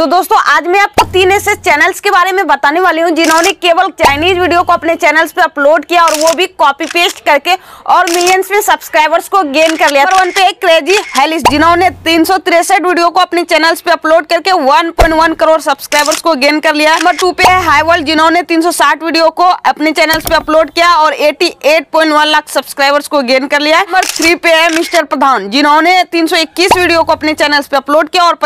तो दोस्तों आज मैं आपको तीन ऐसे चैनल्स के बारे में बताने वाली हूँ जिन्होंने केवल चाइनीज वीडियो को अपने चैनल्स पे अपलोड किया और वो भी कॉपी पेस्ट करके और मिलियंस में सब्सक्राइबर्स को गेन कर लिया वन पे क्रेजी हेलिस जिन्होंने तीन वीडियो को अपने चैनल्स पे अपलोड करके वन करोड़ सब्सक्राइबर्स को गेन कर लिया नंबर टू पे है हाईवल जिन्होंने साठ वीडियो को अपने चैनल्स पे अपलोड किया और वन लाख सब्सक्राइबर्स को गेन कर लिया नंबर थ्री पे है मिस्टर प्रधान जिन्होंने इक्कीस वीडियो को अपने चैनल्स पे अपलोड किया और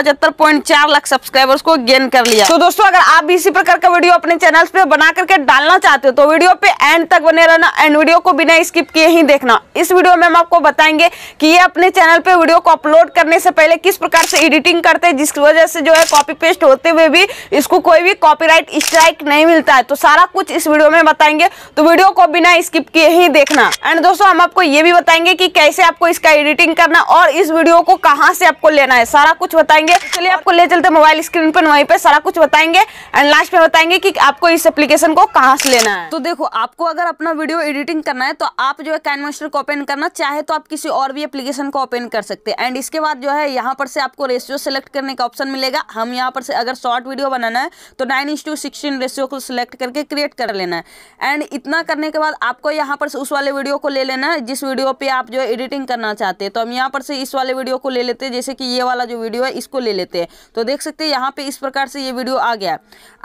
चार लाख सब्सक्राइबर सब्सक्राइबर्स को गेन कर लिया तो दोस्तों अगर आप भी इसी प्रकार का वीडियो अपने चैनल पे बना करके डालना चाहते हो तो वीडियो पे एंड तक बने रहना एंड वीडियो को बिना स्किप किए ही देखना इस वीडियो में हम आपको बताएंगे कि ये अपने चैनल पे वीडियो को अपलोड करने से पहले किस प्रकार से एडिटिंग करते हैं जिसकी वजह से जो है कॉपी पेस्ट होते हुए भी इसको कोई भी कॉपी स्ट्राइक नहीं मिलता है तो सारा कुछ इस वीडियो में बताएंगे तो वीडियो को बिना स्किप किए ही देखना एंड दोस्तों हम आपको ये भी बताएंगे की कैसे आपको इसका एडिटिंग करना और इस वीडियो को कहाँ से आपको लेना है सारा कुछ बताएंगे तो चलिए आपको ले चलते मोबाइल स्क्रीन पर वहीं पे सारा कुछ बताएंगे एंड लास्ट में बताएंगे कि आपको इस एप्लीकेशन को कहाँ से लेना है तो देखो आपको अगर अपना वीडियो एडिटिंग करना है तो आप जो है कैनमास्टर को ओपन करना चाहे तो आप किसी और भी एप्लीकेशन को ओपन कर सकते हैं एंड इसके बाद जो है यहाँ पर से आपको रेशियो सेलेक्ट करने का ऑप्शन मिलेगा हम यहाँ पर से अगर शॉर्ट वीडियो बनाना है तो nine is to sixteen ratio को सिलेक्ट करके क्रिएट कर लेना है एंड इतना करने के बाद आपको यहाँ पर उस वाले वीडियो को ले लेना है जिस वीडियो पे आप जो है एडिटिंग करना चाहते हैं तो हम यहाँ पर से इस वाले वीडियो को ले लेते हैं जैसे कि ये वाला जो वीडियो है इसको ले लेते हैं तो देख सकते हैं यहाँ पे इस प्रकार से ये वीडियो आ गया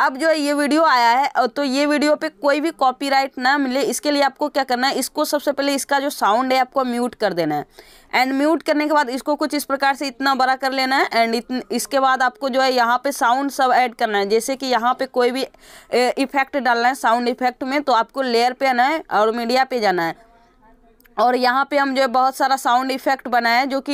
अब जो है ये वीडियो आया है तो ये वीडियो पे कोई भी कॉपीराइट ना मिले इसके लिए आपको क्या करना है इसको सबसे पहले इसका जो साउंड है आपको म्यूट कर देना है एंड म्यूट करने के बाद इसको कुछ इस प्रकार से इतना बड़ा कर लेना है एंड इसके बाद आपको जो है यहाँ पे साउंड सब ऐड करना है जैसे कि यहाँ पे कोई भी इफेक्ट डालना है साउंड इफेक्ट में तो आपको लेयर पे आना है और मीडिया पे जाना है और यहाँ पे हम जो है बहुत सारा साउंड इफेक्ट बनाया जो कि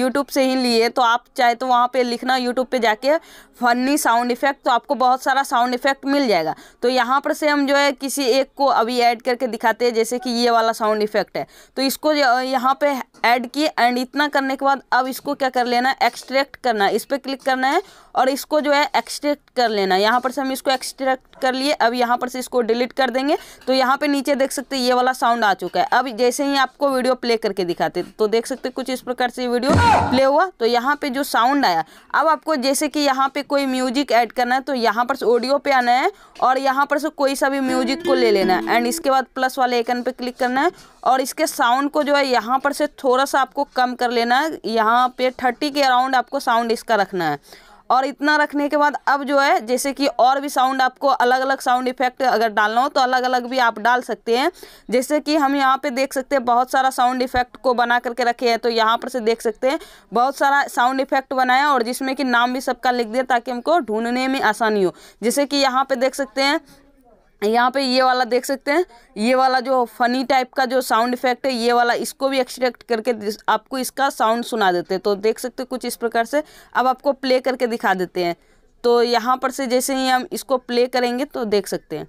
यूट्यूब से ही लिए तो आप चाहे तो वहाँ पे लिखना यूट्यूब पे जाके फनी साउंड इफेक्ट तो आपको बहुत सारा साउंड इफेक्ट मिल जाएगा तो यहाँ पर से हम जो है किसी एक को अभी ऐड करके दिखाते हैं जैसे कि ये वाला साउंड इफेक्ट है तो इसको यहाँ पे ऐड किए एंड इतना करने के बाद अब इसको क्या कर लेना है एक्सट्रैक्ट करना इस पर क्लिक करना है और इसको जो है एक्सट्रैक्ट कर लेना यहाँ पर से हम इसको एक्सट्रैक्ट कर लिए अब यहाँ पर से इसको डिलीट कर देंगे तो यहाँ पर नीचे देख सकते ये वाला साउंड आ चुका है अब जैसे ही ही आपको वीडियो प्ले करके दिखाते तो देख सकते कुछ इस प्रकार से वीडियो प्ले हुआ तो यहाँ पे जो साउंड आया अब आपको जैसे कि यहाँ पे कोई म्यूजिक ऐड करना है तो यहाँ पर ऑडियो पे आना है और यहाँ पर से कोई सा भी म्यूजिक को ले लेना है एंड इसके बाद प्लस वाले एकन पे क्लिक करना है और इसके साउंड को जो है यहाँ पर से थोड़ा सा आपको कम कर लेना है यहाँ पे थर्टी के अराउंड आपको साउंड इसका रखना है और इतना रखने के बाद अब जो है जैसे कि और भी साउंड आपको अलग अलग साउंड इफेक्ट अगर डालना हो तो अलग अलग भी आप डाल सकते हैं जैसे कि हम यहाँ पे देख सकते हैं बहुत सारा साउंड इफेक्ट को बना करके रखे हैं तो यहाँ पर से देख सकते हैं बहुत सारा साउंड इफेक्ट बनाया और जिसमें कि नाम भी सबका लिख दिया ताकि हमको ढूंढने में आसानी हो जैसे कि यहाँ पर देख सकते हैं यहाँ पे ये वाला देख सकते हैं ये वाला जो फनी टाइप का जो साउंड इफेक्ट है ये वाला इसको भी एक्सट्रैक्ट करके आपको इसका साउंड सुना देते हैं तो देख सकते हैं कुछ इस प्रकार से अब आपको प्ले करके दिखा देते हैं तो यहाँ पर से जैसे ही हम इसको प्ले करेंगे तो देख सकते हैं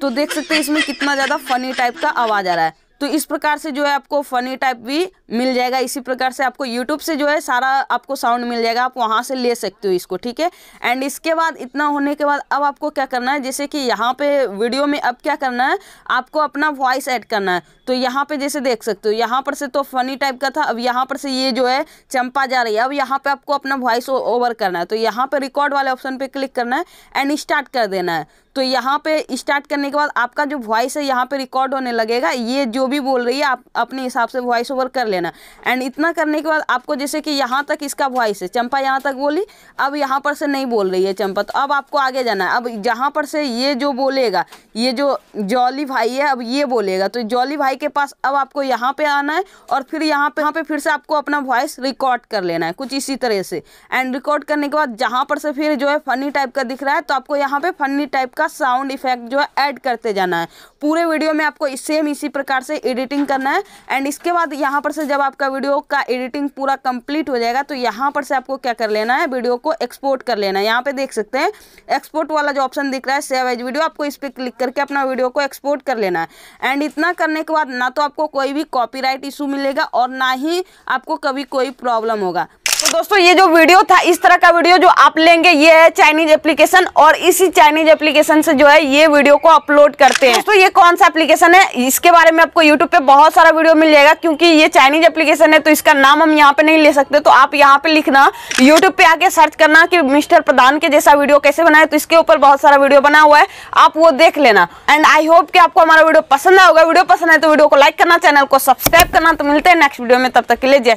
तो देख सकते हैं इसमें कितना ज़्यादा फनी टाइप का आवाज़ आ रहा है तो इस प्रकार से जो है आपको फनी टाइप भी मिल जाएगा इसी प्रकार से आपको यूट्यूब से जो है सारा आपको साउंड मिल जाएगा आप वहाँ से ले सकते हो इसको ठीक है एंड इसके बाद इतना होने के बाद अब आपको क्या करना है जैसे कि यहाँ पे वीडियो में अब क्या करना है आपको अपना वॉइस ऐड करना है तो यहाँ पे जैसे देख सकते हो यहाँ पर से तो फनी टाइप का था अब यहाँ पर से ये जो है चंपा जा रही है अब यहाँ पर आपको अपना वॉइस ओवर करना है तो यहाँ पर रिकॉर्ड वाले ऑप्शन पर क्लिक करना है एंड स्टार्ट कर देना है तो यहाँ पे स्टार्ट करने के बाद आपका जो वॉइस है यहाँ पे रिकॉर्ड होने लगेगा ये जो भी बोल रही है आप अपने हिसाब से वॉइस ओवर कर लेना एंड इतना करने के बाद आपको जैसे कि यहाँ तक इसका वॉइस है चंपा यहाँ तक बोली अब यहाँ पर से नहीं बोल रही है चंपा तो अब आपको आगे जाना है अब जहाँ पर से ये जो बोलेगा ये जो जॉली भाई है अब ये बोलेगा तो जॉली भाई के पास अब आपको यहाँ पर आना है और फिर यहाँ पे यहाँ पर फिर से आपको अपना वॉइस रिकॉर्ड कर लेना है कुछ इसी तरह से एंड रिकॉर्ड करने के बाद जहाँ पर से फिर जो है फनी टाइप का दिख रहा है तो आपको यहाँ पर फनी टाइप का का साउंड इफेक्ट जो है ऐड करते जाना है पूरे वीडियो में आपको सेम इसी प्रकार से एडिटिंग करना है एंड इसके बाद यहाँ पर से जब आपका वीडियो का एडिटिंग पूरा कंप्लीट हो जाएगा तो यहाँ पर से आपको क्या कर लेना है वीडियो को एक्सपोर्ट कर लेना है यहाँ पर देख सकते हैं एक्सपोर्ट वाला जो ऑप्शन दिख रहा है सेव एज वीडियो आपको इस पर क्लिक करके अपना वीडियो को एक्सपोर्ट कर लेना है एंड इतना करने के बाद ना तो आपको कोई भी कॉपीराइट इशू मिलेगा और ना ही आपको कभी कोई प्रॉब्लम होगा तो दोस्तों ये जो वीडियो था इस तरह का वीडियो जो आप लेंगे ये है चाइनीज एप्लीकेशन और इसी चाइनीज एप्लीकेशन से जो है ये वीडियो को अपलोड करते हैं तो ये कौन सा एप्लीकेशन है इसके बारे में आपको यूट्यूब पे बहुत सारा वीडियो मिल जाएगा क्योंकि ये चाइनीज एप्लीकेशन है तो इसका नाम हम यहाँ पे नहीं ले सकते तो आप यहाँ पे लिखना यूट्यूब पे आके सर्च करना की मिस्टर प्रधान के जैसा वीडियो कैसे बनाए तो इसके ऊपर बहुत सारा वीडियो बना हुआ है आप वो देख लेना एंड आई होप कि आपको हमारा वीडियो पसंद आएगा वीडियो पसंद है तो वीडियो को लाइक करना चैनल को सब्सक्राइब करना तो मिलते हैं नेक्स्ट वीडियो में तब तक के लिए जय